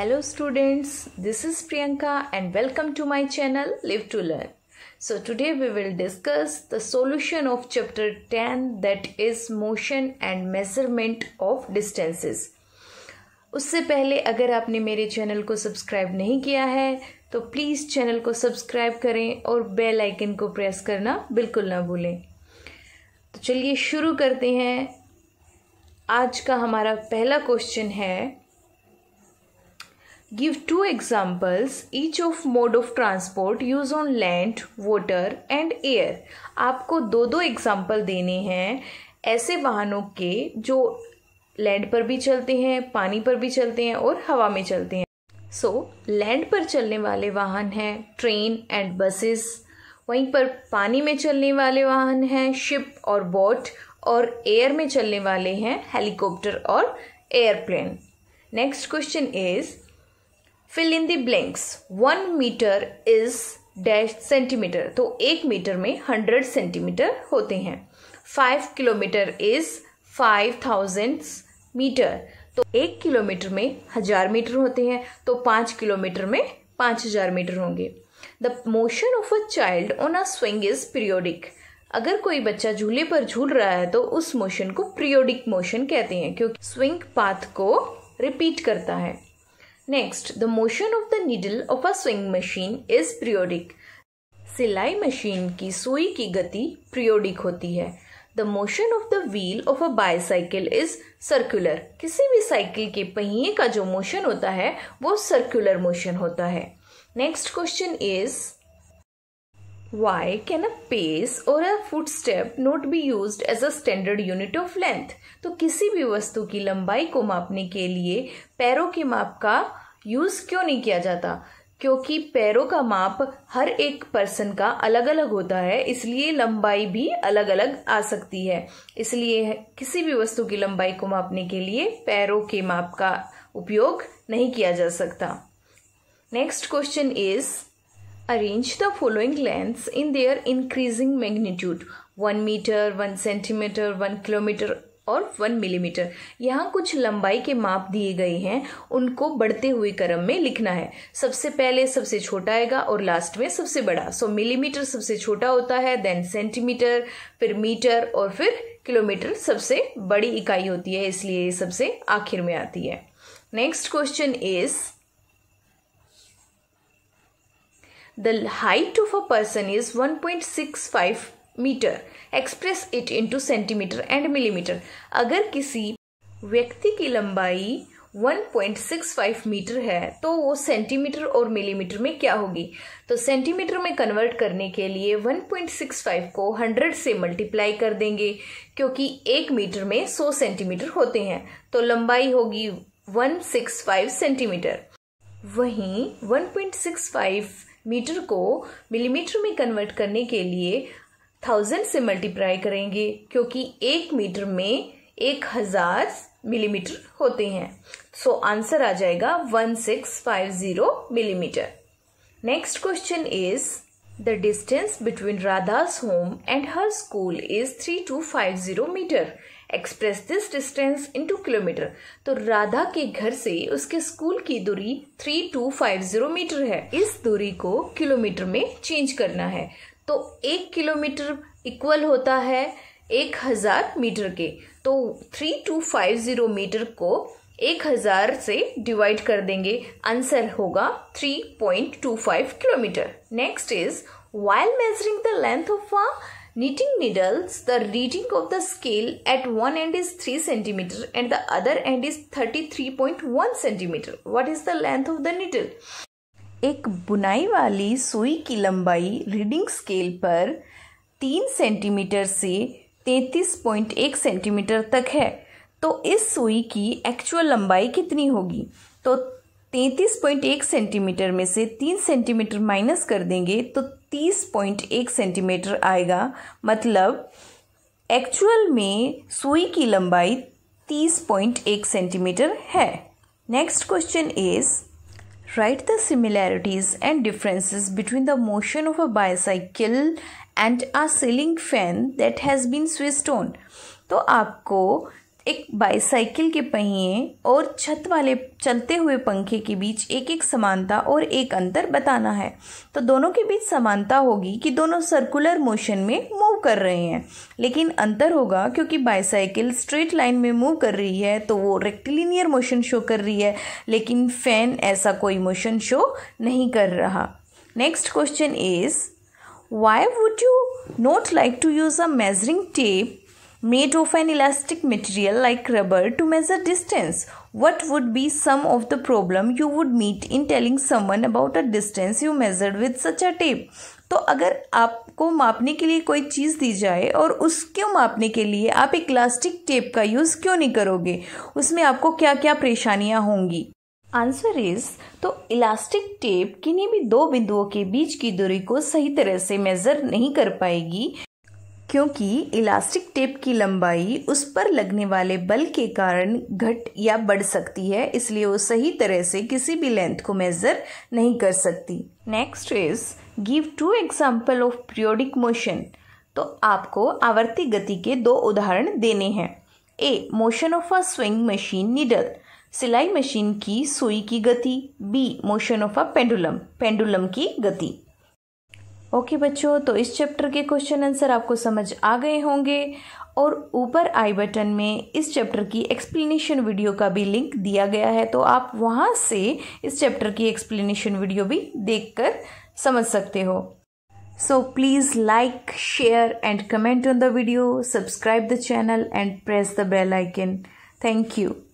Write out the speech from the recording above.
Hello students this is Priyanka and welcome to my channel live to learn so today we will discuss the solution of chapter ten that is motion and measurement of distances उससे पहले अगर आपने मेरे channel को subscribe नहीं किया है तो प्लीज चैनल को सब्सक्राइब करें और बेल आइकन को प्रेस करना बिल्कुल ना भूलें तो चलिए शुरू करते हैं आज का हमारा पहला क्वेश्चन है Give two examples each of mode of transport used on land, water and air. आपको दो दो एग्जाम्पल देने हैं ऐसे वाहनों के जो लैंड पर भी चलते हैं पानी पर भी चलते हैं और हवा में चलते हैं सो so, लैंड पर चलने वाले वाहन हैं ट्रेन एंड बसेस वहीं पर पानी में चलने वाले वाहन हैं शिप और बोट और एयर में चलने वाले हैं हेलीकॉप्टर और airplane next question is fill in the blanks one metre is dash centimetre तो एक मीटर में हंड्रेड सेंटीमीटर होते हैं five kilometre is five thousand metre तो एक किलोमीटर में हजार मीटर होते हैं तो पांच किलोमीटर में पांच हजार मीटर होंगे the motion of a child on a swing is periodic अगर कोई बच्चा झूले पर झूल रहा है तो उस मोशन को पीरियोडिक मोशन कहते हैं क्योंकि स्विंग पाथ को रिपीट करता है Next, the motion of the needle of a swing machine is periodic. सिलाई मशीन की सुई की गति पीरियोडिक होती है the motion of the wheel of a bicycle is circular किसी भी साइकिल के पहिए का जो मोशन होता है वो सर्कुलर मोशन होता है next question is why can a pace और a foot step not be use as a standard unit of length तो किसी भी वस्तु की लंबाई को मापने के लिए पैरों के माप का यूज़ क्यों नहीं किया जाता क्योंकि पैरों का माप हर एक पर्सन का अलग अलग होता है इसलिए लंबाई भी अलग अलग आ सकती है इसलिए किसी भी वस्तु की लंबाई को मापने के लिए पैरों के माप का उपयोग नहीं किया जा सकता next question is arrange the following lengths in their increasing magnitude one metre one centimetre one kilometre और वन मिलीमीटर यहाँ कुछ लंबाई के माप दिए गए हैं उनको बढ़ते हुए क्रम में लिखना है सबसे पहले सबसे छोटा आएगा और लास्ट में सबसे बड़ा सो so, मिलीमीटर सबसे छोटा होता है देन सेंटीमीटर फिर मीटर और फिर किलोमीटर सबसे बड़ी इकाई होती है इसलिए सबसे आखिर में आती है next question is a person is one point six 1.65 metre express it into centimetre and millimetre अगर किसी व्यक्ति की लंबाई 1.65 मीटर है तो वो सेंटीमीटर और मिलीमीटर में क्या होगी तो सेंटीमीटर में कन्वर्ट करने के लिए 1.65 को 100 से मल्टीप्लाई कर देंगे क्योंकि एक मीटर में 100 सेंटीमीटर होते हैं तो लंबाई होगी 165 सेंटीमीटर वहीं 1.65 मीटर को मिलीमीटर में कन्वर्ट करने के लिए थाउजेंड से मल्टीप्लाई करेंगे क्योंकि एक मीटर में एक हजार मिलीमीटर होते हैं सो so, आंसर आ जाएगा one six five zero millimetre next question is the distance between Radha's home and her school is three two five zero metre express this distance into kilometre तो राधा के घर से उसके स्कूल की दूरी three two five zero metre है इस दूरी को किलोमीटर में चेंज करना है तो एक किलोमीटर इक्वल होता है एक हजार मीटर के तो three two five zero metre को एक हजार से डिवाइड कर देंगे आंसर होगा three point two five kilometre next is while measuring the length of a knitting needles the reading of the scale at one end is three centimetre and the other end is thirty three point one centimetre what is the length of the needle एक बुनाई वाली सुई की लंबाई reading scale पर तीन centimetre से तैंतीस पॉइंट एक सेंटीमीटर तक है तो इस सुई की एक्चुअल लंबाई कितनी होगी तो तैंतीस पॉइंट एक सेंटीमीटर में से तीन सेंटीमीटर माइनस कर देंगे तो तीस पॉइंट एक सेंटीमीटर आएगा मतलब एक्चुअल में सुई की लंबाई तीस पॉइंट एक सेंटीमीटर है next question is Write the similarities and differences between the motion of a bicycle and a ceiling fan that has been switched on. तो आपको एक बाईसाइकिल के पहिए और छत वाले चलते हुए पंखे के बीच एक एक समानता और एक अंतर बताना है तो दोनों के बीच समानता होगी कि दोनों सर्कुलर मोशन में मूव कर रहे हैं लेकिन अंतर होगा क्योंकि बाईसाइकिल स्ट्रेट लाइन में मूव कर रही है तो वो रेक्टिलिनियर मोशन शो कर रही है लेकिन फैन ऐसा कोई मोशन शो नहीं कर रहा next question is why would you not like to use a measuring tape made of an elastic material like rubber to measure distance. What would be some of the problem you would meet in telling someone about a distance you measured with such a tape? तो अगर आपको मापने के लिए कोई चीज़ दी जाए और उसको मापने के लिए आप एक इलास्टिक टेप का यूज़ क्यों नहीं करोगे उसमें आपको क्या क्या परेशानियां होंगी आंसर इज तो इलास्टिक टेप किन्हीं भी दो बिंदुओं के बीच की दूरी को सही तरह से मेजर नहीं कर पाएगी क्योंकि इलास्टिक टेप की लंबाई उस पर लगने वाले बल के कारण घट या बढ़ सकती है इसलिए वो सही तरह से किसी भी लेंथ को मेज़र नहीं कर सकती next is give two example of periodic motion तो आपको आवर्ती गति के दो उदाहरण देने हैं A motion of a swing machine needle सिलाई मशीन की सुई की गति B motion of a pendulum pendulum की गति ओके बच्चों तो इस चैप्टर के क्वेश्चन आंसर आपको समझ आ गए होंगे और ऊपर आई बटन में इस चैप्टर की एक्सप्लेनेशन वीडियो का भी लिंक दिया गया है तो आप वहां से इस चैप्टर की एक्सप्लेनेशन वीडियो भी देखकर समझ सकते हो so please like share and comment on the video subscribe the channel and press the bell icon thank you